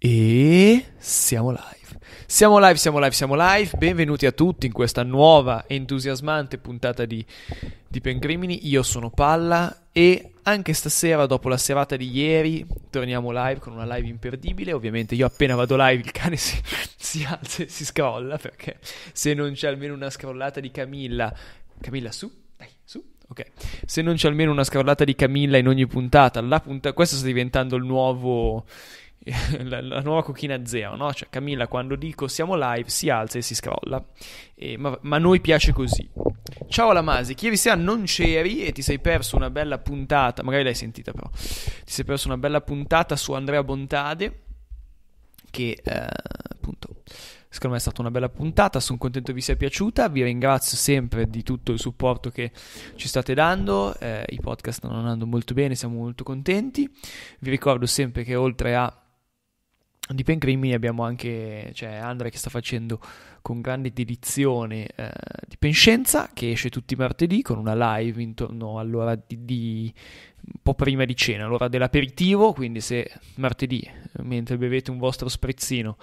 E siamo live. Siamo live, siamo live, siamo live. Benvenuti a tutti in questa nuova e entusiasmante puntata di, di Pencrimini. Io sono Palla e anche stasera, dopo la serata di ieri, torniamo live con una live imperdibile. Ovviamente io appena vado live il cane si, si alza e si scrolla perché se non c'è almeno una scrollata di Camilla... Camilla su? Dai, su. Ok, se non c'è almeno una scrollata di Camilla in ogni puntata, la punta- questo sta diventando il nuovo la, la, nuova cucina zero, no? Cioè Camilla quando dico siamo live si alza e si scrolla, e, ma, ma, a noi piace così. Ciao Lamasic, ieri sera non c'eri e ti sei perso una bella puntata, magari l'hai sentita però, ti sei perso una bella puntata su Andrea Bontade, che eh, appunto secondo me è stata una bella puntata, sono contento vi sia piaciuta, vi ringrazio sempre di tutto il supporto che ci state dando, eh, i podcast stanno andando molto bene, siamo molto contenti, vi ricordo sempre che oltre a di Pancremi abbiamo anche cioè, Andrea che sta facendo con grande dedizione eh, di Penscienza che esce tutti i martedì con una live intorno all'ora di, di un po' prima di cena, all'ora dell'aperitivo, quindi se martedì mentre bevete un vostro sprezzino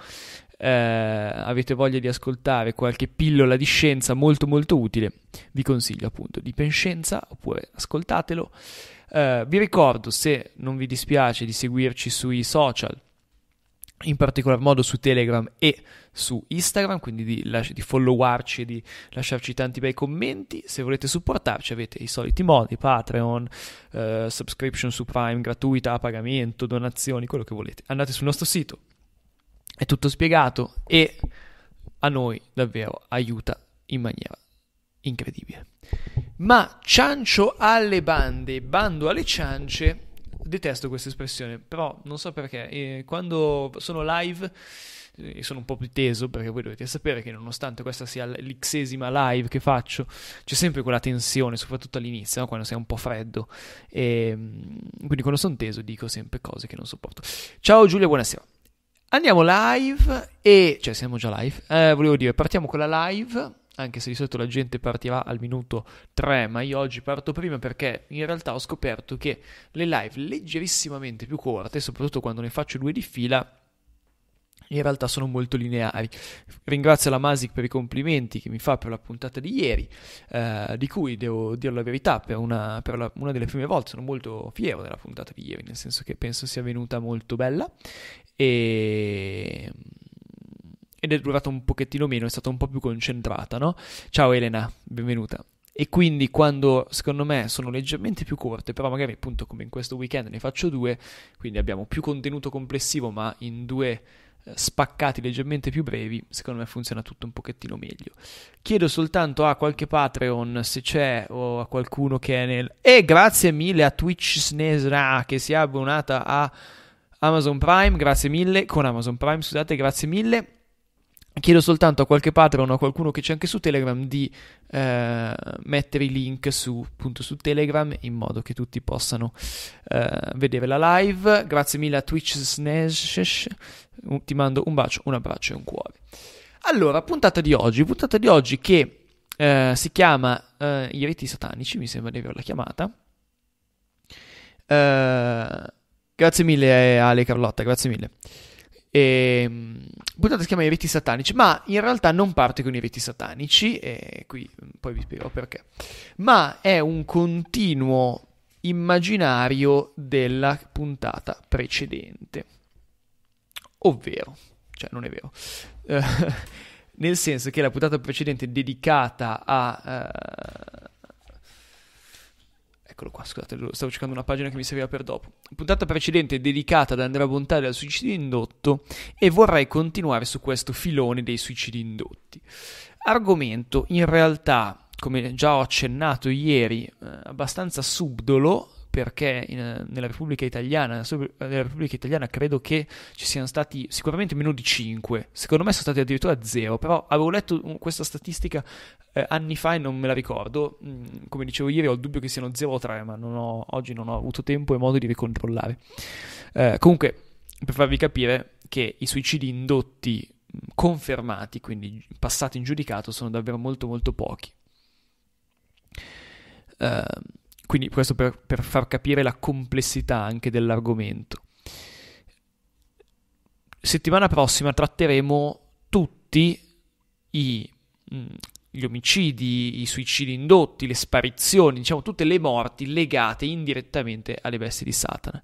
eh, avete voglia di ascoltare qualche pillola di scienza molto molto utile, vi consiglio appunto di Penscienza oppure ascoltatelo. Eh, vi ricordo se non vi dispiace di seguirci sui social in particolar modo su Telegram e su Instagram, quindi di, di followarci, di lasciarci tanti bei commenti. Se volete supportarci avete i soliti modi, Patreon, eh, subscription su Prime gratuita, pagamento, donazioni, quello che volete. Andate sul nostro sito, è tutto spiegato e a noi davvero aiuta in maniera incredibile. Ma ciancio alle bande, bando alle ciance detesto questa espressione, però non so perché. Eh, quando sono live e sono un po' più teso perché voi dovete sapere che nonostante questa sia l'xesima live che faccio, c'è sempre quella tensione, soprattutto all'inizio, no? quando sei un po' freddo. E, ehm, quindi quando sono teso dico sempre cose che non sopporto. Ciao Giulia, buonasera. Andiamo live e... cioè siamo già live. Eh, volevo dire, partiamo con la live anche se di solito la gente partirà al minuto 3, ma io oggi parto prima perché in realtà ho scoperto che le live leggerissimamente più corte, soprattutto quando ne faccio due di fila, in realtà sono molto lineari. Ringrazio la Masic per i complimenti che mi fa per la puntata di ieri, eh, di cui devo dire la verità, per, una, per la, una, delle prime volte sono molto fiero della puntata di ieri, nel senso che penso sia venuta molto bella e ed è durata un pochettino meno, è stata un po' più concentrata, no? Ciao Elena, benvenuta. E quindi quando secondo me sono leggermente più corte, però magari appunto come in questo weekend ne faccio due, quindi abbiamo più contenuto complessivo ma in due eh, spaccati leggermente più brevi, secondo me funziona tutto un pochettino meglio. Chiedo soltanto a qualche Patreon se c'è o a qualcuno che è nel... E grazie mille a Twitch Snesra che si è abbonata a Amazon Prime, grazie mille, con Amazon Prime scusate, grazie mille. Chiedo soltanto a qualche patron o a qualcuno che c'è anche su Telegram di eh, mettere i link su, appunto, su, Telegram in modo che tutti possano eh, vedere la live. Grazie mille a Twitch Snash. Ti mando un bacio, un abbraccio e un cuore. Allora, puntata di oggi. Puntata di oggi che eh, si chiama eh, I riti satanici, mi sembra di averla chiamata. Eh, grazie mille eh, Ale Carlotta, grazie mille. E, ehm, puntata si chiama I riti satanici, ma in realtà non parte con i riti satanici, e qui mm, poi vi spiego perché, ma è un continuo immaginario della puntata precedente. Ovvero, cioè non è vero, eh, nel senso che la puntata precedente dedicata a eh, Eccolo qua, scusate, stavo cercando una pagina che mi serviva per dopo. Puntata precedente dedicata ad Andrea Bontà del suicidio indotto e vorrei continuare su questo filone dei suicidi indotti. Argomento in realtà, come già ho accennato ieri, eh, abbastanza subdolo, perché in, nella, Repubblica Italiana, nella Repubblica Italiana credo che ci siano stati sicuramente meno di 5, secondo me sono stati addirittura 0, però avevo letto questa statistica eh, anni fa e non me la ricordo, mm, come dicevo ieri ho il dubbio che siano 0 o 3, ma non ho, oggi non ho avuto tempo e modo di ricontrollare. Eh, comunque, per farvi capire che i suicidi indotti mm, confermati, quindi passati in giudicato, sono davvero molto molto pochi. Uh, quindi questo per, per far capire la complessità anche dell'argomento. Settimana prossima tratteremo tutti i, mm, gli omicidi, i suicidi indotti, le sparizioni, diciamo tutte le morti legate indirettamente alle bestie di Satana.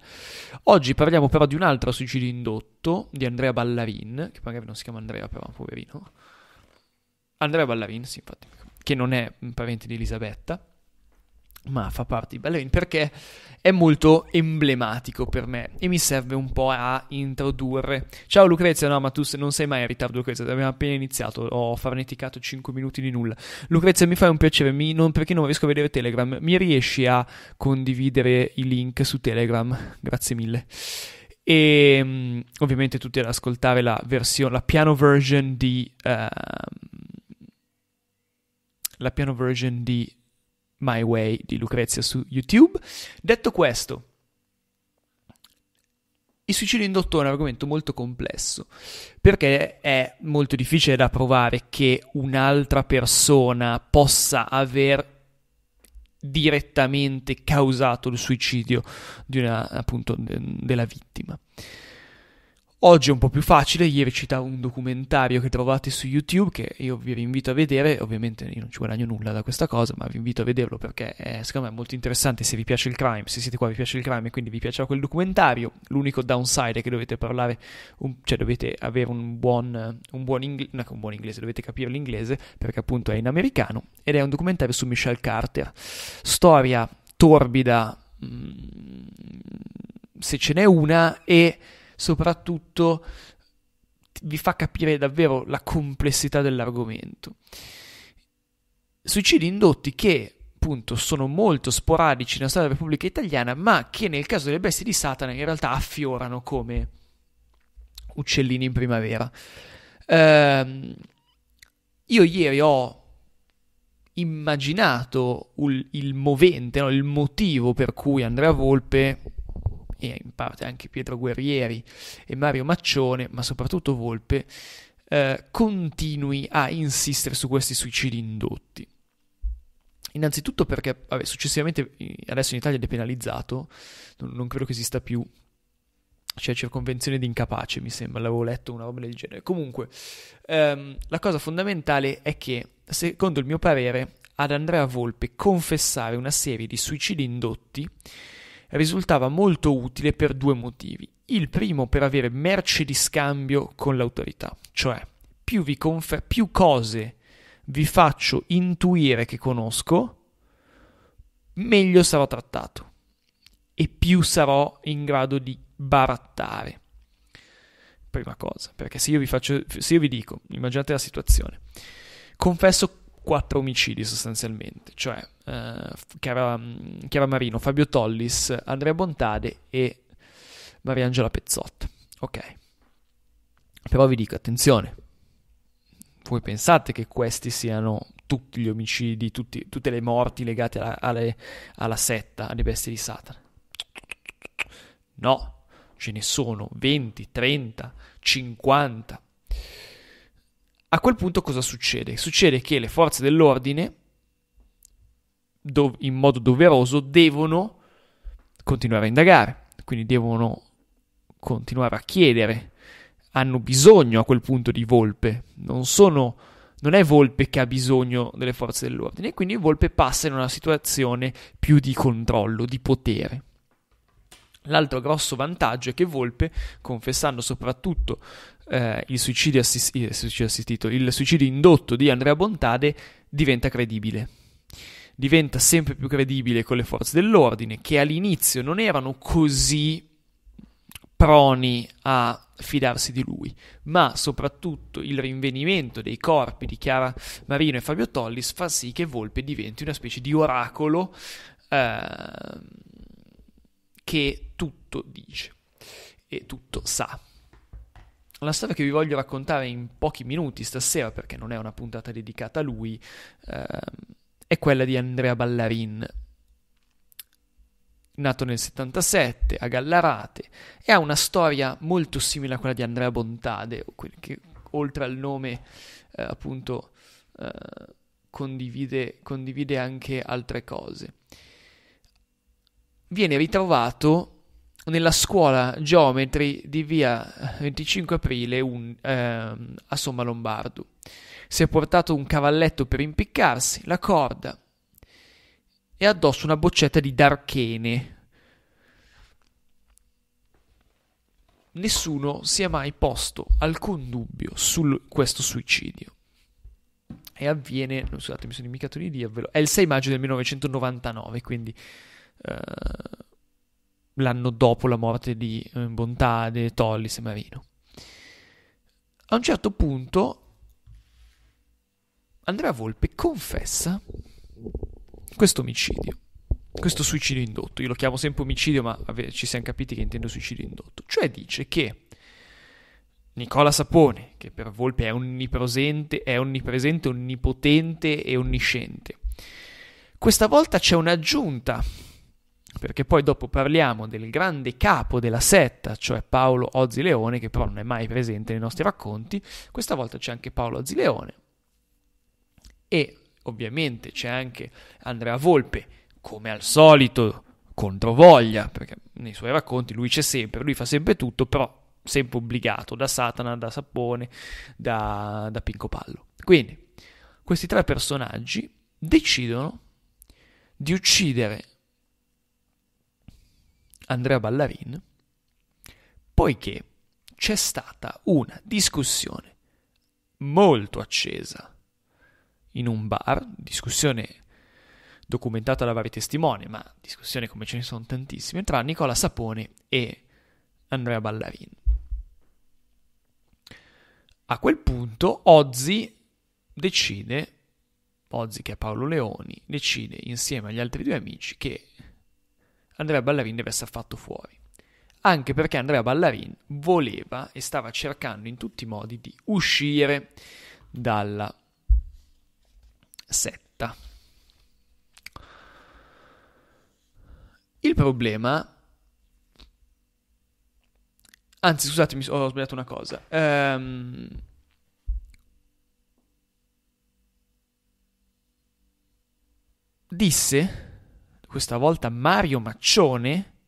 Oggi parliamo però di un altro suicidio indotto di Andrea Ballarin, che magari non si chiama Andrea però, poverino. Andrea Ballarin, sì, infatti, che non è mm, parente di Elisabetta ma fa parte di Bellerin perché è molto emblematico per me e mi serve un po' a introdurre. Ciao Lucrezia, no, ma tu non sei mai in ritardo, Lucrezia, abbiamo appena iniziato, ho farneticato 5 minuti di nulla. Lucrezia, mi fai un piacere, mi, non, perché non riesco a vedere Telegram, mi riesci a condividere i link su Telegram? Grazie mille. E ehm, ovviamente tutti ad ascoltare la versione, la piano version di... Uh, la piano version di My Way di Lucrezia su YouTube. Detto questo, il suicidio indotto è un argomento molto complesso perché è molto difficile da provare che un'altra persona possa aver direttamente causato il suicidio una, appunto, della vittima. Oggi è un po' più facile, ieri citavo un documentario che trovate su YouTube che io vi invito a vedere, ovviamente io non ci guadagno nulla da questa cosa, ma vi invito a vederlo perché è, eh, secondo me è molto interessante se vi piace il crime, se siete qua vi piace il crime e quindi vi piacerà quel documentario, l'unico downside è che dovete parlare, un, cioè dovete avere un buon, un buon, ingle, no, un buon inglese, dovete capire l'inglese perché appunto è in americano ed è un documentario su Michelle Carter, storia torbida mh, mm, se ce n'è una e soprattutto vi fa capire davvero la complessità dell'argomento. Suicidi indotti che appunto sono molto sporadici nella storia della Repubblica Italiana, ma che nel caso delle bestie di Satana in realtà affiorano come uccellini in primavera. Ehm, io ieri ho immaginato il, il movente, no? il motivo per cui Andrea Volpe e in parte anche Pietro Guerrieri e Mario Maccione, ma soprattutto Volpe, eh, continui a insistere su questi suicidi indotti. Innanzitutto perché vabbè, successivamente adesso in Italia è depenalizzato, non, non credo che esista più, cioè circonvenzione di incapace, mi sembra, l'avevo letto una roba del genere. Comunque, ehm, la cosa fondamentale è che, secondo il mio parere, ad Andrea Volpe confessare una serie di suicidi indotti risultava molto utile per due motivi. Il primo per avere merce di scambio con l'autorità, cioè più, vi confer- più cose vi faccio intuire che conosco, meglio sarò trattato e più sarò in grado di barattare. Prima cosa, perché se io vi, faccio, se io vi dico, immaginate la situazione, confesso quattro omicidi sostanzialmente, cioè Chiara, eh, Chiara mm, Marino, Fabio Tollis, Andrea Bontade e Mariangela Pezzotta. Ok. Però vi dico, attenzione, voi pensate che questi siano tutti gli omicidi, tutti, tutte le morti legate alla, alle, alla setta, alle bestie di Satana? No, ce ne sono 20, 30, 50. A quel punto cosa succede? Succede che le forze dell'ordine dov- in modo doveroso devono continuare a indagare, quindi devono continuare a chiedere, hanno bisogno a quel punto di volpe, non sono non è Volpe che ha bisogno delle forze dell'ordine, e quindi Volpe passa in una situazione più di controllo, di potere. L'altro grosso vantaggio è che Volpe, confessando soprattutto eh, il, suicidio assist- il, suicidio assistito, il suicidio indotto di Andrea Bontade, diventa credibile diventa sempre più credibile con le forze dell'ordine, che all'inizio non erano così proni a fidarsi di lui, ma soprattutto il rinvenimento dei corpi di Chiara Marino e Fabio Tollis fa sì che Volpe diventi una specie di oracolo eh, che tutto dice e tutto sa. La storia che vi voglio raccontare in pochi minuti stasera, perché non è una puntata dedicata a lui, eh, è quella di Andrea Ballarin. Nato nel 77 a Gallarate e ha una storia molto simile a quella di Andrea Bontade, che oltre al nome eh, appunto eh, condivide, condivide anche altre cose. Viene ritrovato nella scuola geometri di via 25 aprile un, eh, a Somma Lombardo si è portato un cavalletto per impiccarsi, la corda e addosso una boccetta di darchene. Nessuno si è mai posto alcun dubbio su questo suicidio. E avviene, no, scusate, mi sono dimenticato di dirvelo, è il 6 maggio del 1999, quindi eh, l'anno dopo la morte di eh, Bontade, Tollis e Marino. A un certo punto Andrea Volpe confessa questo omicidio, questo suicidio indotto. Io lo chiamo sempre omicidio, ma ci siamo capiti che intendo suicidio indotto. Cioè dice che Nicola Sapone, che per Volpe è onnipresente, è onnipresente, onnipotente e onnisciente. Questa volta c'è un'aggiunta, perché poi dopo parliamo del grande capo della setta, cioè Paolo Ozzi Leone, che però non è mai presente nei nostri racconti. Questa volta c'è anche Paolo Ozzi Leone, e ovviamente c'è anche Andrea Volpe, come al solito, contro voglia, perché nei suoi racconti lui c'è sempre, lui fa sempre tutto, però sempre obbligato da Satana, da Sappone, da, da Pinco Pallo. Quindi questi tre personaggi decidono di uccidere Andrea Ballarin poiché c'è stata una discussione molto accesa in un bar, discussione documentata da vari testimoni, ma discussione come ce ne sono tantissime, tra Nicola Sapone e Andrea Ballarin. A quel punto Ozzy decide, Ozzy che è Paolo Leoni, decide insieme agli altri due amici che Andrea Ballarin deve essere fatto fuori. Anche perché Andrea Ballarin voleva e stava cercando in tutti i modi di uscire dalla setta. Il problema... Anzi, scusatemi, ho sbagliato una cosa. Um... Disse, questa volta Mario Maccione,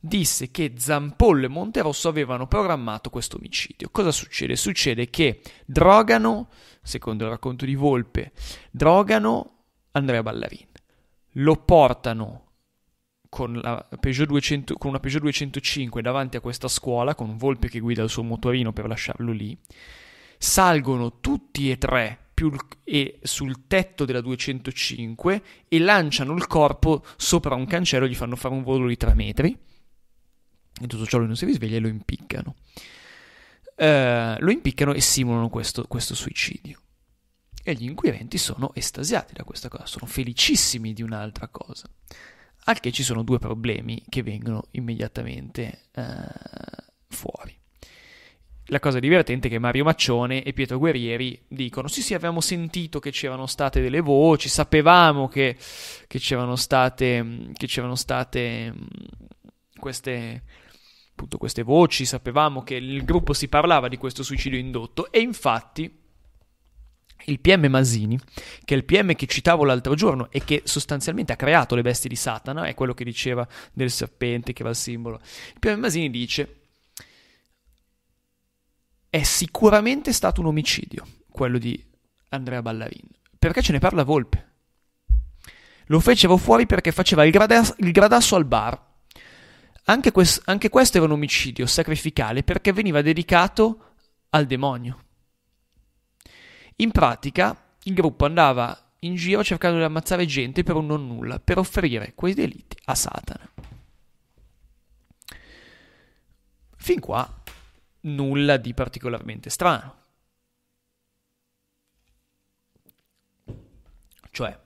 disse che Zampollo e Monterosso avevano programmato questo omicidio. Cosa succede? Succede che drogano, secondo il racconto di Volpe, drogano Andrea Ballarin, lo portano con, 200, con, una Peugeot 205 davanti a questa scuola, con Volpe che guida il suo motorino per lasciarlo lì, salgono tutti e tre più, e sul tetto della 205 e lanciano il corpo sopra un cancello, gli fanno fare un volo di 3 metri e tutto ciò lui non si risveglia e lo impiccano. Eh, lo impiccano e simulano questo, questo suicidio. E gli inquirenti sono estasiati da questa cosa, sono felicissimi di un'altra cosa. Al che ci sono due problemi che vengono immediatamente eh, fuori. La cosa divertente è che Mario Maccione e Pietro Guerrieri dicono: Sì, sì, avevamo sentito che c'erano state delle voci, sapevamo che, che c'erano state, che c'erano state mm, queste, appunto queste voci, sapevamo che il gruppo si parlava di questo suicidio indotto e infatti il PM Masini, che è il PM che citavo l'altro giorno e che sostanzialmente ha creato le bestie di Satana, è quello che diceva del serpente che va al simbolo, il PM Masini dice è sicuramente stato un omicidio quello di Andrea Ballarin, perché ce ne parla Volpe. Lo fecero fuori perché faceva il, gradas- il gradasso al bar anche, quest- anche questo era un omicidio sacrificale perché veniva dedicato al demonio. In pratica, il gruppo andava in giro cercando di ammazzare gente per un non nulla, per offrire quei delitti a Satana. Fin qua nulla di particolarmente strano. Cioè,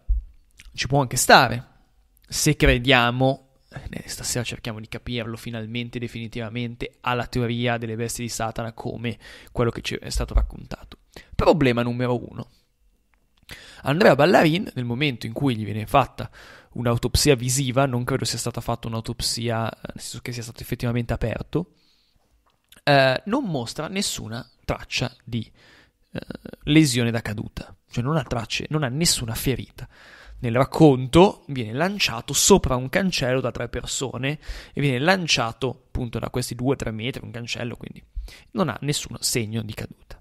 ci può anche stare se crediamo eh, stasera cerchiamo di capirlo finalmente, definitivamente, alla teoria delle bestie di Satana come quello che ci è stato raccontato. Problema numero uno. Andrea Ballarin, nel momento in cui gli viene fatta un'autopsia visiva, non credo sia stata fatta un'autopsia, eh, nel senso che sia stato effettivamente aperto, eh, non mostra nessuna traccia di eh, lesione da caduta, cioè non ha tracce, non ha nessuna ferita nel racconto viene lanciato sopra un cancello da tre persone e viene lanciato appunto da questi 2-3 metri, un cancello, quindi non ha nessun segno di caduta.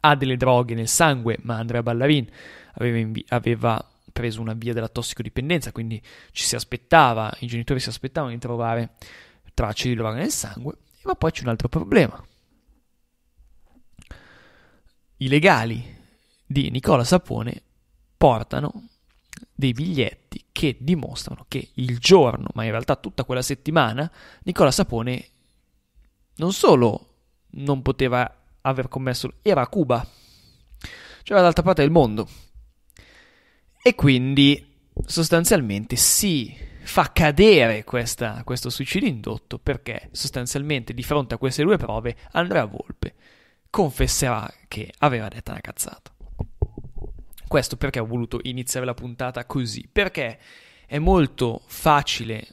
Ha delle droghe nel sangue, ma Andrea Ballarin aveva, invi- aveva preso una via della tossicodipendenza, quindi ci si aspettava, i genitori si aspettavano di trovare tracce di droga nel sangue, ma poi c'è un altro problema. I legali di Nicola Sapone portano dei biglietti che dimostrano che il giorno, ma in realtà tutta quella settimana, Nicola Sapone non solo non poteva aver commesso, era a Cuba, cioè dall'altra parte del mondo. E quindi sostanzialmente si fa cadere questa, questo suicidio indotto perché sostanzialmente di fronte a queste due prove Andrea Volpe confesserà che aveva detto una cazzata. Questo perché ho voluto iniziare la puntata così, perché è molto facile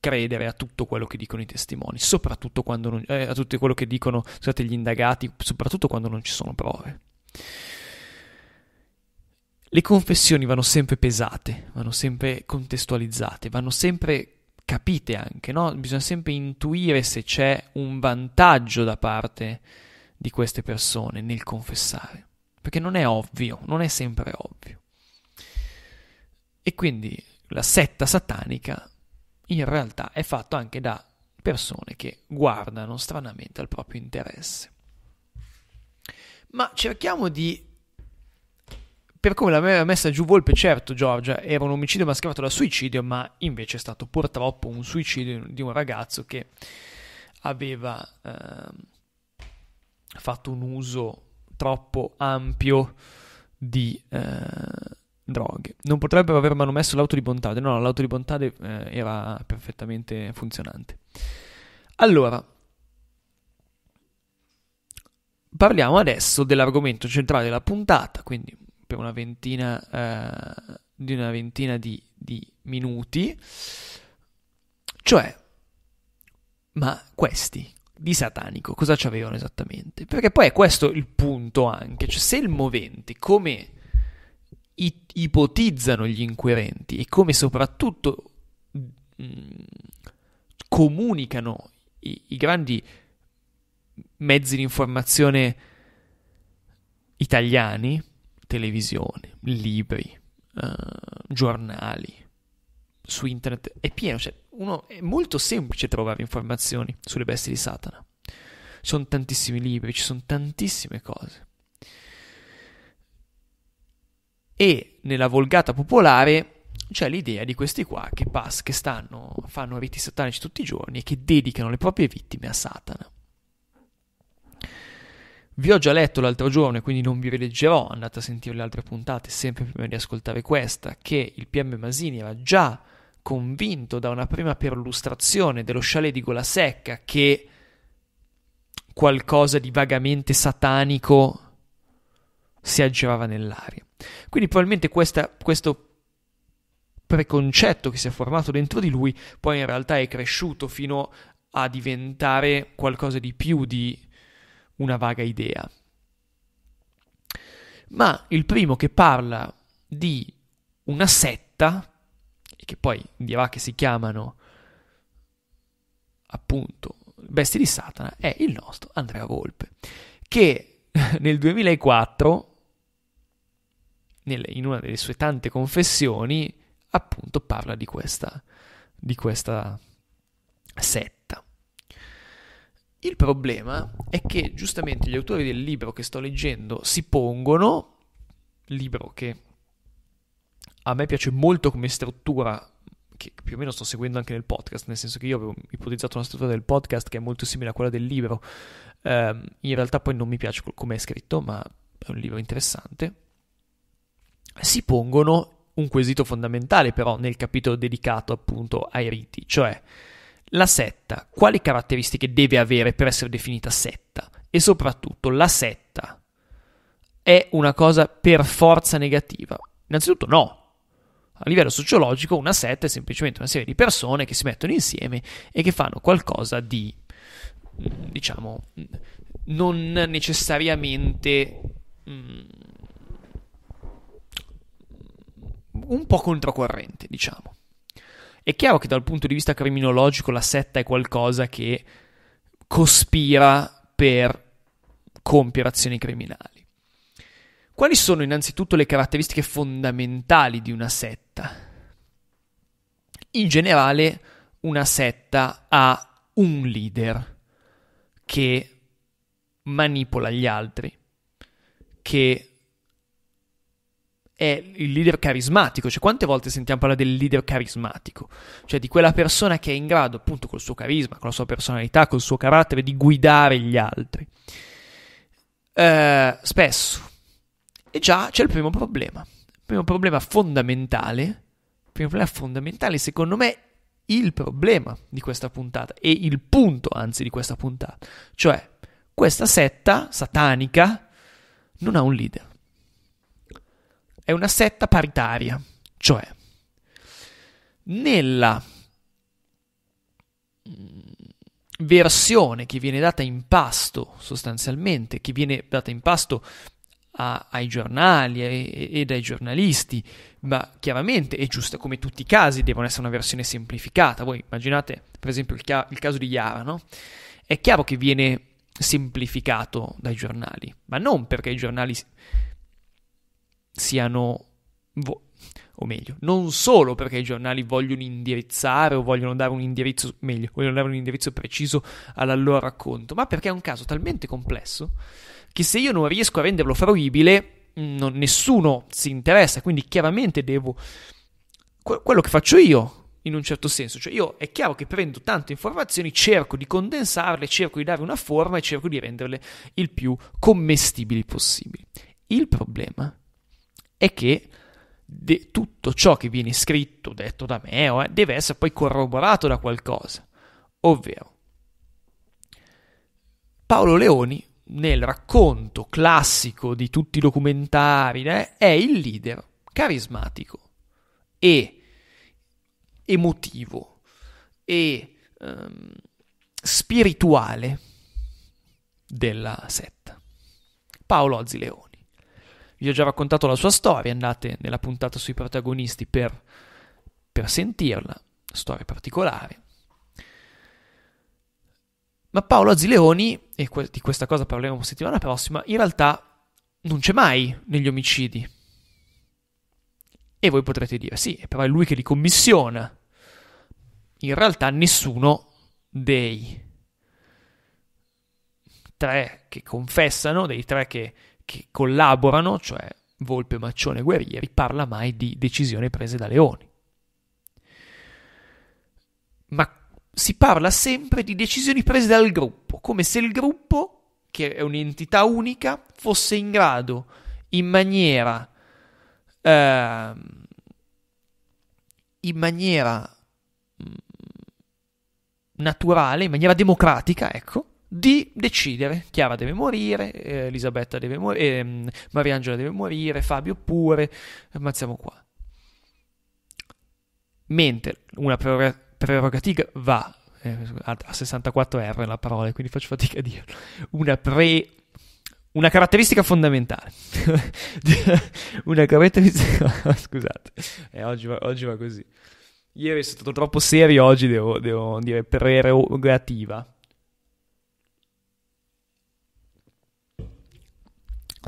credere a tutto quello che dicono i testimoni, soprattutto quando non, eh, a tutto quello che dicono scusate, gli indagati, soprattutto quando non ci sono prove. Le confessioni vanno sempre pesate, vanno sempre contestualizzate, vanno sempre capite anche, no? bisogna sempre intuire se c'è un vantaggio da parte di queste persone nel confessare perché non è ovvio, non è sempre ovvio. E quindi la setta satanica in realtà è fatta anche da persone che guardano stranamente al proprio interesse. Ma cerchiamo di... Per come l'aveva messa giù Volpe, certo Giorgia, era un omicidio mascherato da suicidio, ma invece è stato purtroppo un suicidio di un ragazzo che aveva eh, fatto un uso troppo ampio di eh, droghe. Non potrebbero aver manomesso l'auto di Bontade, no, l'auto di Bontade eh, era perfettamente funzionante. Allora, parliamo adesso dell'argomento centrale della puntata, quindi per una ventina, eh, di, una ventina di, di minuti, cioè, ma questi di satanico cosa avevano esattamente? Perché poi è questo il punto punto anche, cioè se il movente, come it- ipotizzano gli inquirenti e come soprattutto mh, mm, comunicano i-, i grandi mezzi di informazione italiani, televisione, libri, uh, giornali, su internet è pieno, cioè uno, è molto semplice trovare informazioni sulle bestie di Satana ci sono tantissimi libri, ci sono tantissime cose. E nella volgata popolare c'è l'idea di questi qua che, pass- che stanno, fanno riti satanici tutti i giorni e che dedicano le proprie vittime a Satana. Vi ho già letto l'altro giorno e quindi non vi rileggerò, andate a sentire le altre puntate sempre prima di ascoltare questa, che il PM Masini era già convinto da una prima perlustrazione dello scialle di gola secca che qualcosa di vagamente satanico si aggirava nell'aria. Quindi probabilmente questa, questo preconcetto che si è formato dentro di lui poi in realtà è cresciuto fino a diventare qualcosa di più di una vaga idea. Ma il primo che parla di una setta, che poi dirà che si chiamano appunto Bestie di Satana è il nostro Andrea Volpe, che nel 2004, in una delle sue tante confessioni, appunto parla di questa, di questa setta. Il problema è che giustamente gli autori del libro che sto leggendo si pongono, libro che a me piace molto come struttura che più o meno sto seguendo anche nel podcast, nel senso che io avevo ipotizzato una struttura del podcast che è molto simile a quella del libro. Um, in realtà poi non mi piace come è scritto, ma è un libro interessante. Si pongono un quesito fondamentale però nel capitolo dedicato appunto ai riti, cioè la setta, quali caratteristiche deve avere per essere definita setta? E soprattutto la setta è una cosa per forza negativa? Innanzitutto no, a livello sociologico una setta è semplicemente una serie di persone che si mettono insieme e che fanno qualcosa di, mm, diciamo, mm, non necessariamente... Mh, mm, un po' controcorrente, diciamo. È chiaro che dal punto di vista criminologico la setta è qualcosa che cospira per compiere azioni criminali. Quali sono innanzitutto le caratteristiche fondamentali di una setta? In generale, una setta ha un leader che manipola gli altri, che è il leader carismatico, cioè quante volte sentiamo parlare del leader carismatico, cioè di quella persona che è in grado, appunto col suo carisma, con la sua personalità, col suo carattere, di guidare gli altri. Eh, spesso e già c'è il primo problema. Il primo problema fondamentale, il primo problema fondamentale secondo me il problema di questa puntata e il punto anzi di questa puntata, cioè questa setta satanica non ha un leader. È una setta paritaria, cioè nella mm, versione che viene data in pasto sostanzialmente, che viene data in pasto a, ai giornali e, e, ed giornalisti, ma chiaramente è giusto come tutti i casi devono essere una versione semplificata. Voi immaginate per esempio il, ca- il caso di Iara, no? È chiaro che viene semplificato dai giornali, ma non perché i giornali siano, vo- o meglio, non solo perché i giornali vogliono indirizzare o vogliono dare un indirizzo, meglio, vogliono dare un indirizzo preciso all'allora racconto, ma perché è un caso talmente complesso che se io non riesco a renderlo fruibile, non, nessuno si interessa, quindi chiaramente devo... Que- quello che faccio io, in un certo senso. Cioè io è chiaro che prendo tante informazioni, cerco di condensarle, cerco di dare una forma e cerco di renderle il più commestibili possibili. Il problema è che de- tutto ciò che viene scritto, detto da me, eh, deve essere poi corroborato da qualcosa. Ovvero, Paolo Leoni nel racconto classico di tutti i documentari, né, eh, è il leader carismatico e emotivo e ehm, spirituale della setta. Paolo Ozzi Leoni. Vi ho già raccontato la sua storia, andate nella puntata sui protagonisti per, per sentirla, storia particolare. Ma Paolo Azileoni, e que- di questa cosa parleremo settimana prossima, in realtà non c'è mai negli omicidi. E voi potrete dire, sì, però è lui che li commissiona. In realtà nessuno dei tre che confessano, dei tre che, che collaborano, cioè Volpe, Maccione e Guerrieri, parla mai di decisioni prese da Leoni. Ma si parla sempre di decisioni prese dal gruppo, come se il gruppo, che è un'entità unica, fosse in grado in maniera, eh, in maniera mm, naturale, in maniera democratica, ecco, di decidere. Chiara deve morire, eh, Elisabetta deve morire, eh, Mariangela deve morire, Fabio pure, ammazziamo qua. Mentre una prerogativa prerogativa eh, a 64R la parola, quindi faccio fatica a dire una pre una caratteristica fondamentale. una caratteristica. Scusate, eh, oggi, va, oggi, va, così. Ieri sono stato troppo serio, oggi devo, devo dire prerogativa.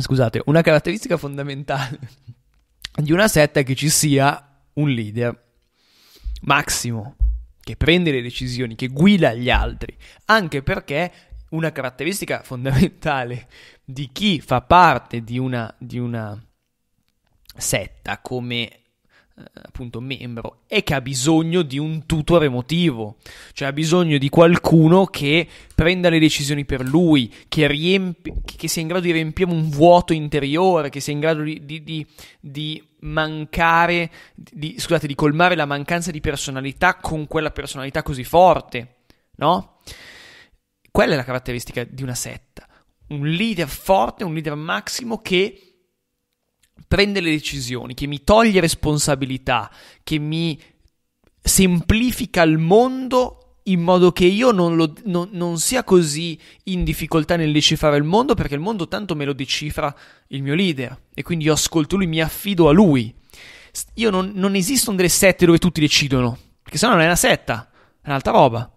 Scusate, una caratteristica fondamentale di una setta è che ci sia un leader massimo che prende le decisioni, che guida gli altri, anche perché una caratteristica fondamentale di chi fa parte di una, di una setta come eh, appunto membro è che ha bisogno di un tutor emotivo, cioè ha bisogno di qualcuno che prenda le decisioni per lui, che, riempi, che sia in grado di riempire un vuoto interiore, che sia in grado di, di, di, di mancare, scusate, di colmare la mancanza di personalità con quella personalità così forte, no? Quella è la caratteristica di una setta, un leader forte, un leader massimo che prende le decisioni, che mi toglie responsabilità, che mi semplifica il mondo in modo che io non, lo, non, non, sia così in difficoltà nel decifrare il mondo, perché il mondo tanto me lo decifra il mio leader, e quindi io ascolto lui, mi affido a lui. Io non, non esistono delle sette dove tutti decidono, perché sennò non è una setta, è un'altra roba.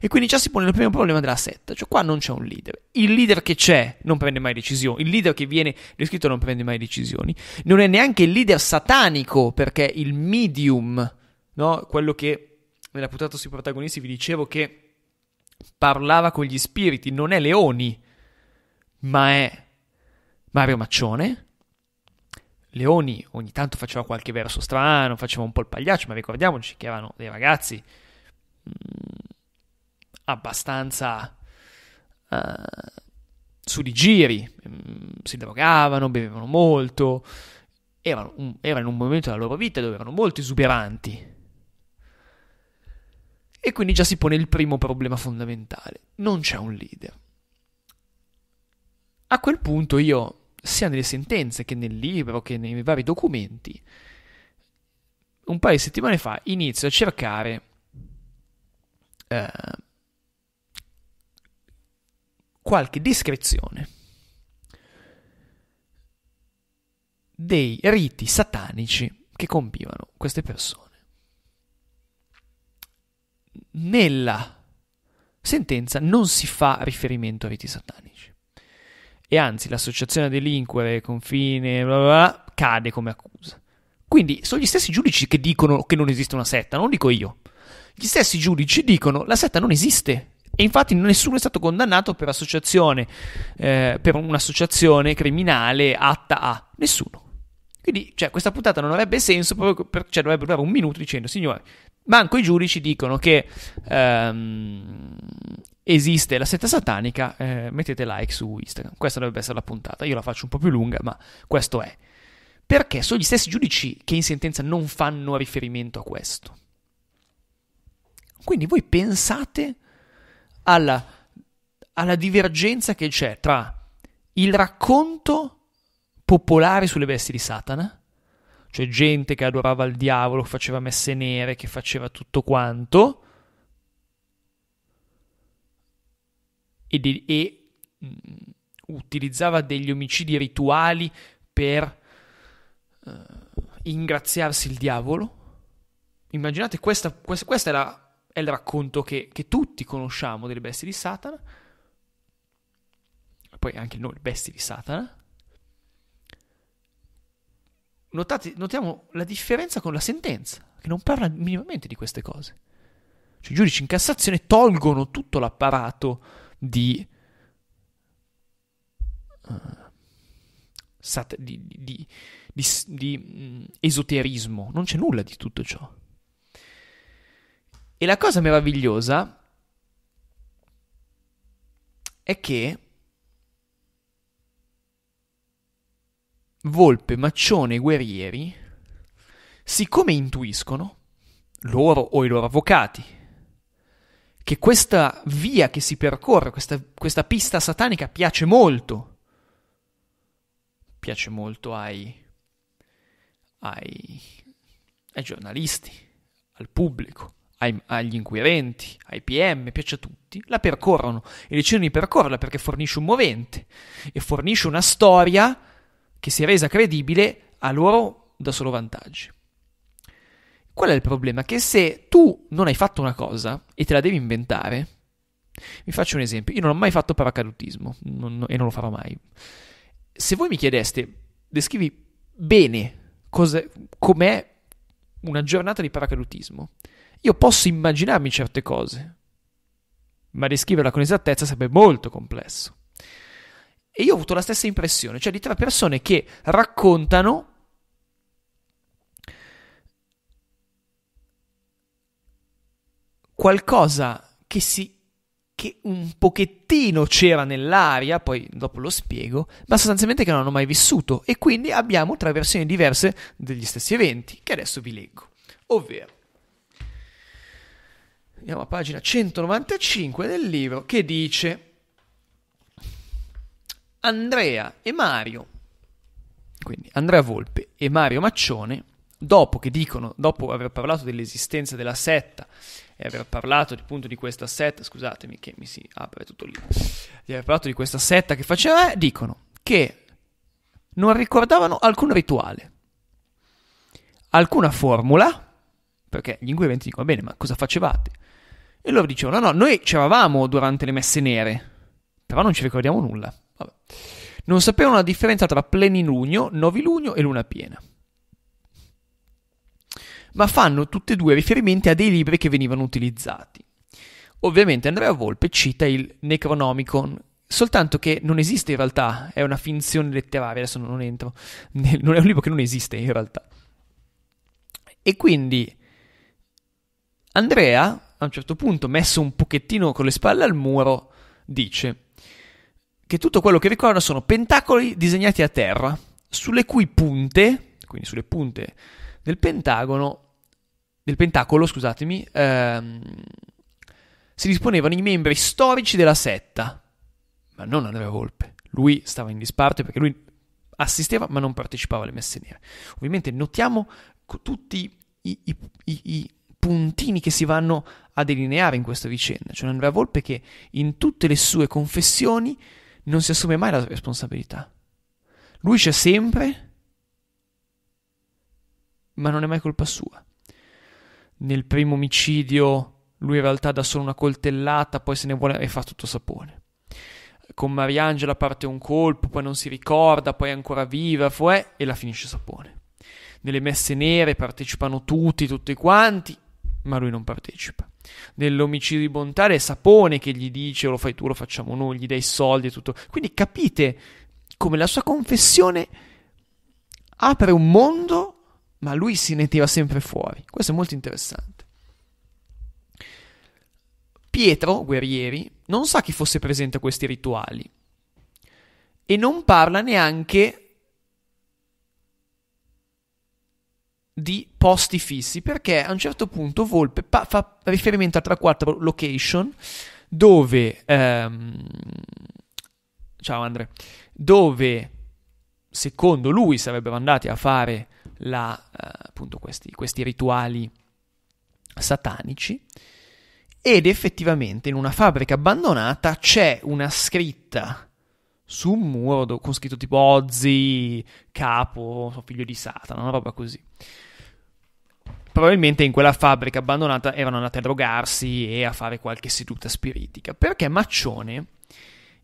E quindi già si pone il primo problema della setta, cioè qua non c'è un leader. Il leader che c'è non prende mai decisioni, il leader che viene descritto non prende mai decisioni, non è neanche il leader satanico perché il medium, no? quello che nella puntata sui protagonisti vi dicevo che parlava con gli spiriti, non è Leoni, ma è Mario Maccione. Leoni ogni tanto faceva qualche verso strano, faceva un po' il pagliaccio, ma ricordiamoci che erano dei ragazzi mm, abbastanza uh, su di giri, mm, si drogavano, bevevano molto, erano, un, erano in un momento della loro vita dove erano molto esuberanti. E quindi già si pone il primo problema fondamentale, non c'è un leader. A quel punto io, sia nelle sentenze che nel libro, che nei vari documenti, un paio di settimane fa inizio a cercare eh, qualche descrizione dei riti satanici che compivano queste persone. Nella sentenza non si fa riferimento a riti satanici. E anzi, l'associazione a delinquere, confine, bla bla, bla cade come accusa. Quindi sono gli stessi giudici che dicono che non esiste una setta, non dico io. Gli stessi giudici dicono che la setta non esiste. E infatti nessuno è stato condannato per, eh, per un'associazione criminale atta a nessuno. Quindi, cioè, questa puntata non avrebbe senso, proprio per, cioè, dovrebbe durare un minuto dicendo, signore, manco i giudici dicono che ehm, esiste la setta satanica, eh, mettete like su Instagram. Questa dovrebbe essere la puntata, io la faccio un po' più lunga, ma questo è. Perché sono gli stessi giudici che in sentenza non fanno riferimento a questo. Quindi voi pensate alla, alla divergenza che c'è tra il racconto popolare sulle vesti di Satana, cioè gente che adorava il diavolo, che faceva messe nere, che faceva tutto quanto, e, de- e mh, mm, utilizzava degli omicidi rituali per uh, ingraziarsi il diavolo. Immaginate, questa, questa, questa è la è il racconto che, che tutti conosciamo delle bestie di Satana, poi anche noi, bestie di Satana. Notate, notiamo la differenza con la sentenza, che non parla minimamente di queste cose. Cioè, I giudici in Cassazione tolgono tutto l'apparato di, uh, sat- di, di, di mm, esoterismo, non c'è nulla di tutto ciò. E la cosa meravigliosa è che Volpe, Maccione e Guerrieri, siccome intuiscono, loro o i loro avvocati, che questa via che si percorre, questa, questa pista satanica piace molto, piace molto ai, ai, ai giornalisti, al pubblico, ai, agli inquirenti, ai PM, piace a tutti, la percorrono e decidono di percorrerla perché fornisce un movente e fornisce una storia che si è resa credibile a loro da solo vantaggi. Qual è il problema? Che se tu non hai fatto una cosa e te la devi inventare, vi faccio un esempio, io non ho mai fatto paracadutismo non, e non lo farò mai. Se voi mi chiedeste, descrivi bene com'è una giornata di paracadutismo, io posso immaginarmi certe cose, ma descriverla con esattezza sarebbe molto complesso. E io ho avuto la stessa impressione, cioè di tre persone che raccontano qualcosa che, si, che un pochettino c'era nell'aria, poi dopo lo spiego, ma sostanzialmente che non hanno mai vissuto e quindi abbiamo tre versioni diverse degli stessi eventi che adesso vi leggo. Ovvero andiamo a pagina 195 del libro, che dice Andrea e Mario, quindi Andrea Volpe e Mario Maccione, dopo che dicono, dopo aver parlato dell'esistenza della setta e aver parlato appunto di questa setta, scusatemi che mi si apre tutto lì, di aver parlato di questa setta che faceva, dicono che non ricordavano alcun rituale, alcuna formula, perché gli inquirenti dicono, bene, ma cosa facevate? E loro dicevano, no, no, noi c'eravamo durante le messe nere, però non ci ricordiamo nulla. Vabbè. Non sapevano la differenza tra plenilunio, novilunio e luna piena. Ma fanno tutti e due riferimenti a dei libri che venivano utilizzati. Ovviamente Andrea Volpe cita il Necronomicon, soltanto che non esiste in realtà, è una finzione letteraria, adesso non entro, non è un libro che non esiste in realtà. E quindi Andrea a un certo punto, messo un pochettino con le spalle al muro, dice che tutto quello che ricorda sono pentacoli disegnati a terra, sulle cui punte, quindi sulle punte del pentagono, del pentacolo, scusatemi, ehm, si disponevano i membri storici della setta, ma non Andrea Volpe. Lui stava in disparte perché lui assisteva ma non partecipava alle messe nere. Ovviamente notiamo tutti i, i, i, i puntini che si vanno a delineare in questa vicenda. C'è cioè, Andrea Volpe che in tutte le sue confessioni non si assume mai la responsabilità. Lui c'è sempre, ma non è mai colpa sua. Nel primo omicidio lui in realtà dà solo una coltellata, poi se ne vuole e fa tutto sapone. Con Mariangela parte un colpo, poi non si ricorda, poi è ancora viva, fuè, e la finisce sapone. Nelle messe nere partecipano tutti, tutti quanti, ma lui non partecipa. Dell'omicidio di Bontare è Sapone che gli dice lo fai tu, lo facciamo noi, gli dai i soldi e tutto. Quindi capite come la sua confessione apre un mondo, ma lui si ne tira sempre fuori. Questo è molto interessante. Pietro, guerrieri, non sa chi fosse presente a questi rituali e non parla neanche di posti fissi perché a un certo punto Volpe pa- fa riferimento a 3-4 location dove ehm, ciao Andre dove secondo lui sarebbero andati a fare la, eh, appunto questi, questi rituali satanici ed effettivamente in una fabbrica abbandonata c'è una scritta su un muro con scritto tipo Ozzy, capo, figlio di Satana, una roba così probabilmente in quella fabbrica abbandonata erano andate a drogarsi e a fare qualche seduta spiritica, perché Maccione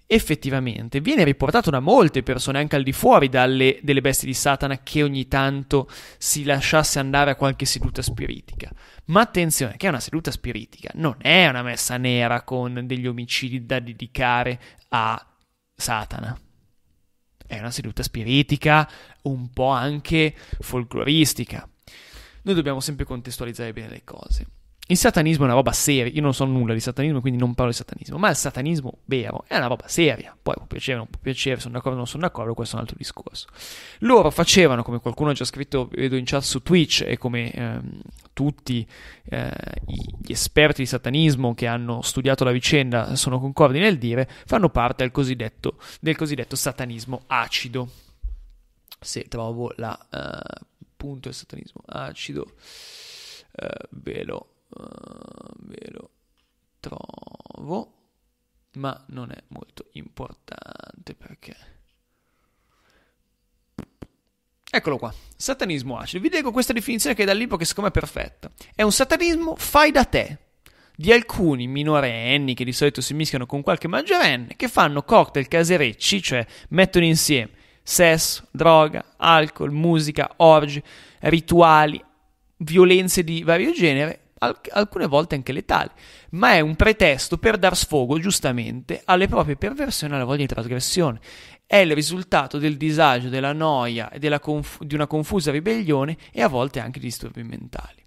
effettivamente viene riportato da molte persone anche al di fuori dalle, delle bestie di Satana che ogni tanto si lasciasse andare a qualche seduta spiritica. Ma attenzione, che è una seduta spiritica, non è una messa nera con degli omicidi da dedicare a Satana. È una seduta spiritica un po' anche folcloristica noi dobbiamo sempre contestualizzare bene le cose. Il satanismo è una roba seria, io non so nulla di satanismo, quindi non parlo di satanismo, ma il satanismo vero è una roba seria, poi può piacere, o non può piacere, sono d'accordo, o non sono d'accordo, questo è un altro discorso. Loro facevano, come qualcuno ha già scritto, vedo in chat su Twitch e come ehm, tutti eh, gli esperti di satanismo che hanno studiato la vicenda sono concordi nel dire, fanno parte del cosiddetto, del cosiddetto satanismo acido, se trovo la uh, punto il satanismo acido eh, ve, lo, uh, ve lo trovo ma non è molto importante perché Eccolo qua, satanismo acido. Vi leggo questa definizione che è dal che secondo me è perfetta. È un satanismo fai da te, di alcuni minorenni che di solito si mischiano con qualche maggiorenne, che fanno cocktail caserecci, cioè mettono insieme sesso, droga, alcol, musica, orgi, rituali, violenze di vario genere, alc- alcune volte anche letali, ma è un pretesto per dar sfogo, giustamente, alle proprie perversioni e alla voglia di trasgressione. È il risultato del disagio, della noia e conf- di una confusa ribellione e a volte anche di disturbi mentali.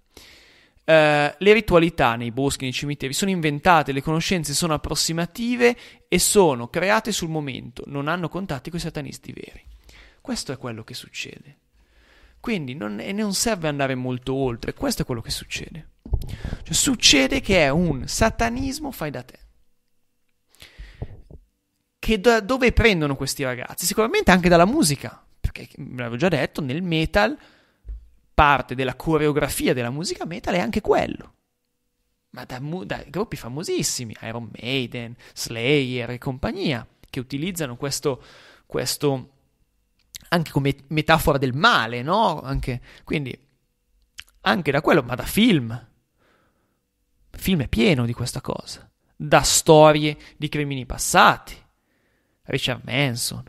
Uh, le ritualità nei boschi, nei cimiteri sono inventate, le conoscenze sono approssimative e sono create sul momento, non hanno contatti con i satanisti veri. Questo è quello che succede. Quindi non, non, serve andare molto oltre, questo è quello che succede. Cioè, succede che è un satanismo fai da te. Che da dove prendono questi ragazzi? Sicuramente anche dalla musica, perché ve l'avevo già detto, nel metal parte della coreografia della musica metal è anche quello. Ma da, mu- da gruppi famosissimi, Iron Maiden, Slayer e compagnia, che utilizzano questo, questo anche come metafora del male, no? Anche, quindi, anche da quello, ma da film. Il film è pieno di questa cosa, da storie di crimini passati. Richard Manson,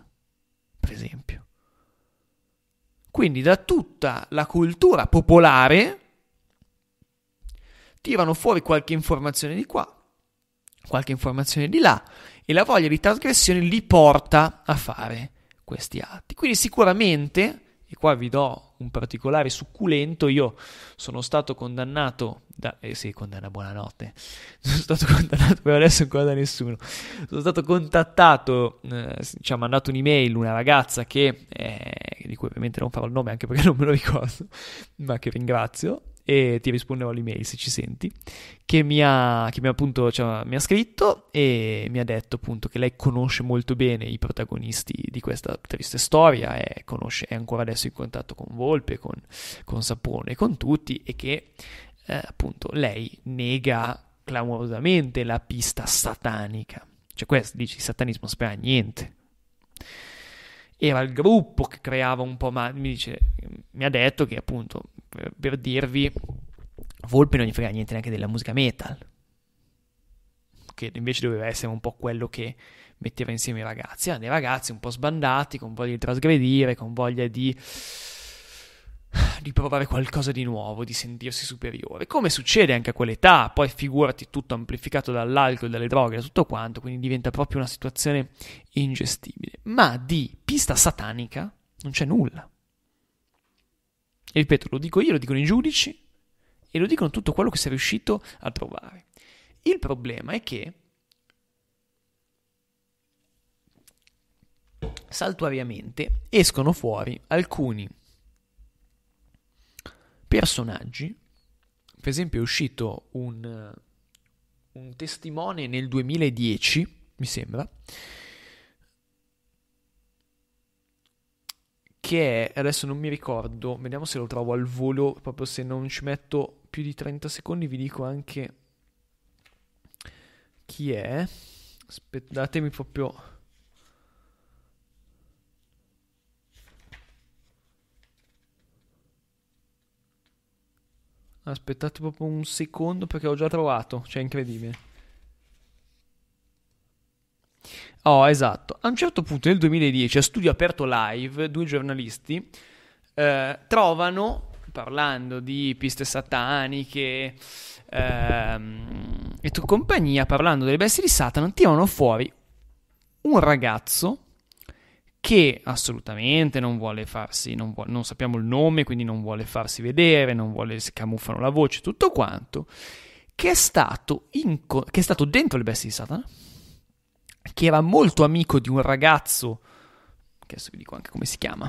per esempio. Quindi da tutta la cultura popolare tirano fuori qualche informazione di qua, qualche informazione di là e la voglia di trasgressione li porta a fare questi atti. Quindi sicuramente, e qua vi do un particolare succulento, io sono stato condannato da... Eh sì, condanna buonanotte. Sono stato condannato, però adesso ancora da nessuno. Sono stato contattato, eh, ci ha mandato un'email una ragazza che, eh, di cui ovviamente non farò il nome anche perché non me lo ricordo, ma che ringrazio, e ti risponderò all'email se ci senti, che mi ha, che mi ha appunto, cioè, mi ha scritto e mi ha detto appunto che lei conosce molto bene i protagonisti di questa triste storia e conosce, è ancora adesso in contatto con Volpe, con, con Sapone, con tutti e che eh, appunto lei nega clamorosamente la pista satanica. Cioè questo, dici, il satanismo spera niente era il gruppo che creava un po' ma mi, dice, mi ha detto che appunto per, per dirvi Volpe non gli frega niente neanche della musica metal che invece doveva essere un po' quello che metteva insieme i ragazzi erano ah, dei ragazzi un po' sbandati con voglia di trasgredire con voglia di di provare qualcosa di nuovo, di sentirsi superiore, come succede anche a quell'età, poi figurati tutto amplificato dall'alcol, dalle droghe, da tutto quanto, quindi diventa proprio una situazione ingestibile. Ma di pista satanica non c'è nulla. E ripeto, lo dico io, lo dicono i giudici e lo dicono tutto quello che si è riuscito a trovare. Il problema è che saltuariamente escono fuori alcuni personaggi, per esempio è uscito un, eh, un testimone nel 2010, mi sembra, che è, adesso non mi ricordo, vediamo se lo trovo al volo, proprio se non ci metto più di 30 secondi vi dico anche chi è. Aspettatemi proprio Aspettate proprio un secondo perché ho già trovato, cioè incredibile. Oh, esatto. A un certo punto nel 2010, a studio aperto live, due giornalisti eh, trovano, parlando di piste sataniche ehm, e tu compagnia, parlando delle bestie di Satana, tirano fuori un ragazzo che assolutamente non vuole farsi, non, vuole, non sappiamo il nome, quindi non vuole farsi vedere, non vuole, si camuffano la voce, tutto quanto, che è stato, in, che è stato dentro le bestie di Satana, che era molto amico di un ragazzo, adesso vi dico anche come si chiama,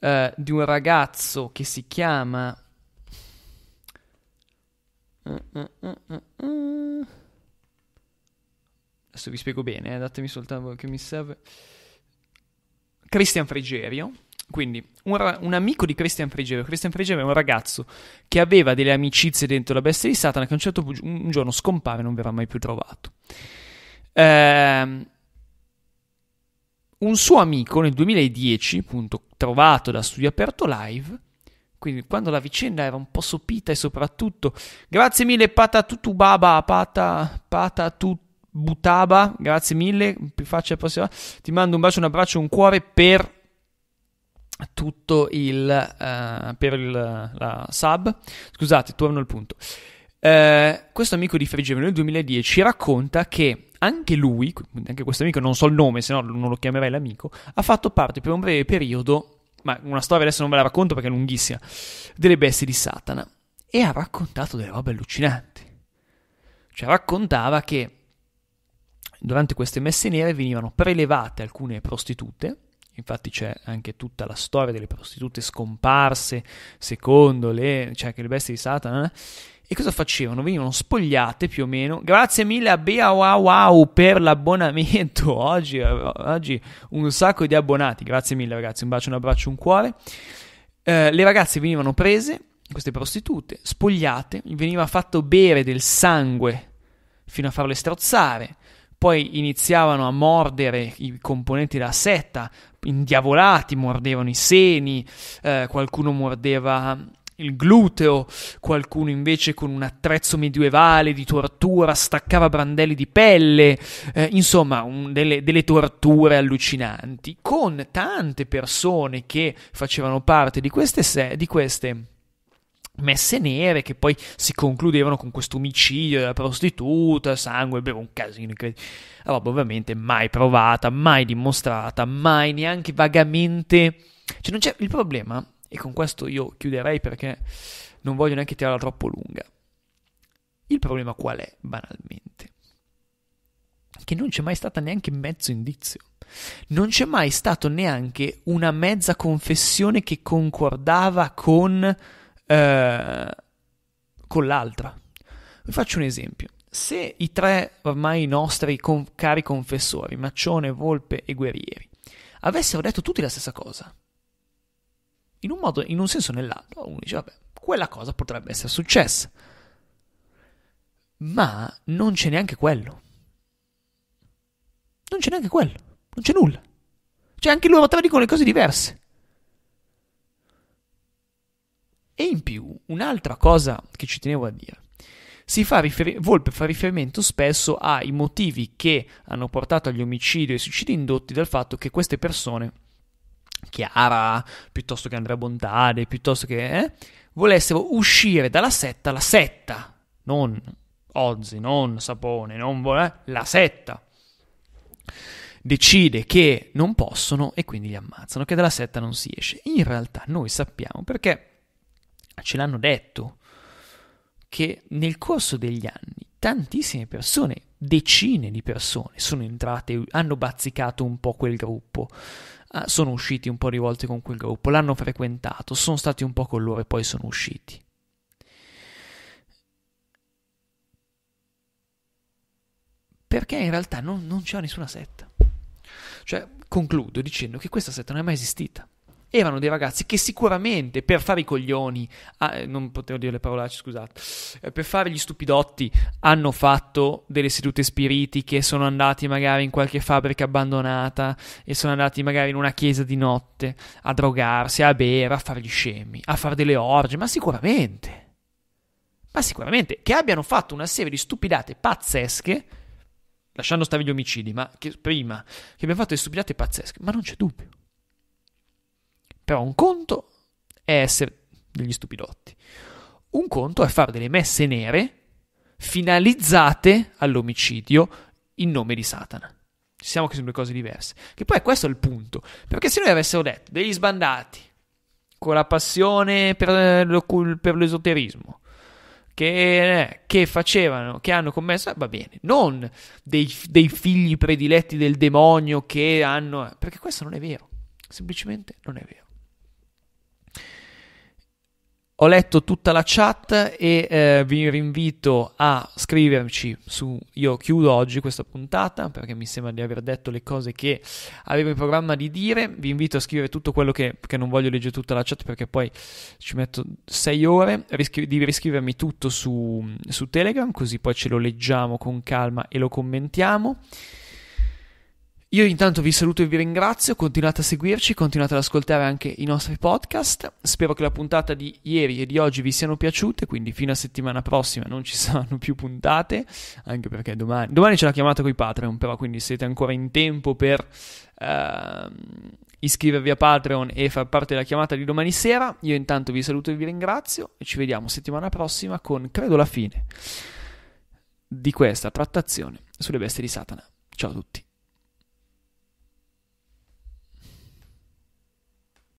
eh, di un ragazzo che si chiama... Adesso vi spiego bene, eh, datemi soltanto che mi serve. Christian Frigerio, quindi un, ra- un, amico di Christian Frigerio, Christian Frigerio è un ragazzo che aveva delle amicizie dentro la bestia di Satana che a un certo bu- un giorno scompare e non verrà mai più trovato. Ehm, un suo amico nel 2010, appunto, trovato da Studio Aperto Live, quindi quando la vicenda era un po' sopita e soprattutto grazie mille Patatutubaba, Pata, Patatut Butaba, grazie mille, faccia la prossima. Ti mando un bacio, un abbraccio, un cuore per tutto il, uh, per il, la sub. Scusate, torno al punto. Uh, questo amico di Frigevano nel 2010 racconta che anche lui, anche questo amico, non so il nome, se no non lo chiamerei l'amico, ha fatto parte per un breve periodo, ma una storia adesso non ve la racconto perché è lunghissima, delle bestie di Satana. E ha raccontato delle robe allucinanti. Cioè raccontava che durante queste messe nere venivano prelevate alcune prostitute, infatti c'è anche tutta la storia delle prostitute scomparse secondo le, cioè le bestie di Satana, eh? e cosa facevano? Venivano spogliate più o meno. Grazie mille a Bea Wow Wow per l'abbonamento. Oggi, oggi un sacco di abbonati. Grazie mille ragazzi, un bacio, un abbraccio, un cuore. Eh, le ragazze venivano prese, queste prostitute, spogliate, veniva fatto bere del sangue fino a farle strozzare poi iniziavano a mordere i componenti della setta, indiavolati, mordevano i seni, eh, qualcuno mordeva il gluteo, qualcuno invece con un attrezzo medievale di tortura staccava brandelli di pelle, eh, insomma un, delle, delle, torture allucinanti, con tante persone che facevano parte di queste, se- di queste messe nere che poi si concludevano con questo omicidio della prostituta, sangue, bevo un casino roba ovviamente mai provata, mai dimostrata, mai neanche vagamente cioè non c'è il problema e con questo io chiuderei perché non voglio neanche tirarla troppo lunga. Il problema qual è banalmente? Che non c'è mai stata neanche mezzo indizio. Non c'è mai stato neanche una mezza confessione che concordava con eh, con l'altra. Vi faccio un esempio. Se i tre ormai nostri con- cari confessori, Maccione, Volpe e Guerrieri, avessero detto tutti la stessa cosa, in un modo, in un senso o nell'altro, uno dice, vabbè, quella cosa potrebbe essere successa. Ma non c'è neanche quello. Non c'è neanche quello. Non c'è nulla. Cioè, anche loro tre dicono le cose diverse. E in più, un'altra cosa che ci tenevo a dire, fa rifer- Volpe fa riferimento spesso ai motivi che hanno portato agli omicidi e ai suicidi indotti dal fatto che queste persone, Chiara, piuttosto che Andrea Bontade, piuttosto che... Eh, volessero uscire dalla setta, la setta, non Ozzy, non Sapone, non vo- eh, la setta. Decide che non possono e quindi li ammazzano, che dalla setta non si esce. In realtà noi sappiamo perché ce l'hanno detto che nel corso degli anni tantissime persone, decine di persone, sono entrate, hanno bazzicato un po' quel gruppo, ah, sono usciti un po' di volte con quel gruppo, l'hanno frequentato, sono stati un po' con loro e poi sono usciti. Perché in realtà non, non c'è nessuna setta. Cioè, concludo dicendo che questa setta non è mai esistita erano dei ragazzi che sicuramente per fare i coglioni, ah, eh, non potevo dire le parolacce, scusate, eh, per fare gli stupidotti hanno fatto delle sedute spiritiche, sono andati magari in qualche fabbrica abbandonata e sono andati magari in una chiesa di notte a drogarsi, a bere, a fare gli scemi, a fare delle orge, ma sicuramente. Ma sicuramente che abbiano fatto una serie di stupidate pazzesche lasciando stare gli omicidi, ma che prima che abbiano fatto delle stupidate pazzesche, ma non c'è dubbio. Però un conto è essere degli stupidotti. Un conto è fare delle messe nere finalizzate all'omicidio in nome di Satana. Ci siamo che sono due cose diverse. Che poi questo è il punto. Perché se noi avessero detto degli sbandati con la passione per, eh, per l'esoterismo che, eh, che, facevano, che hanno commesso, eh, va bene, non dei, dei figli prediletti del demonio che hanno... Perché questo non è vero. Semplicemente non è vero. Ho letto tutta la chat e eh, vi rinvito a scriverci su... Io chiudo oggi questa puntata perché mi sembra di aver detto le cose che avevo in programma di dire. Vi invito a scrivere tutto quello che... perché non voglio leggere tutta la chat perché poi ci metto 6 ore. Riscri- di riscrivermi tutto su, su Telegram così poi ce lo leggiamo con calma e lo commentiamo. Io intanto vi saluto e vi ringrazio, continuate a seguirci, continuate ad ascoltare anche i nostri podcast, spero che la puntata di ieri e di oggi vi siano piaciute, quindi fino a settimana prossima non ci saranno più puntate, anche perché domani, domani c'è la chiamata con i Patreon, però quindi siete ancora in tempo per uh, iscrivervi a Patreon e far parte della chiamata di domani sera, io intanto vi saluto e vi ringrazio e ci vediamo settimana prossima con, credo, la fine di questa trattazione sulle bestie di Satana. Ciao a tutti.